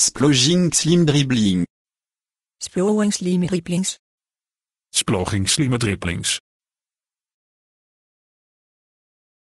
Sploging slim dribbling. Splowing slim dribblings. Sploging slim dribblings.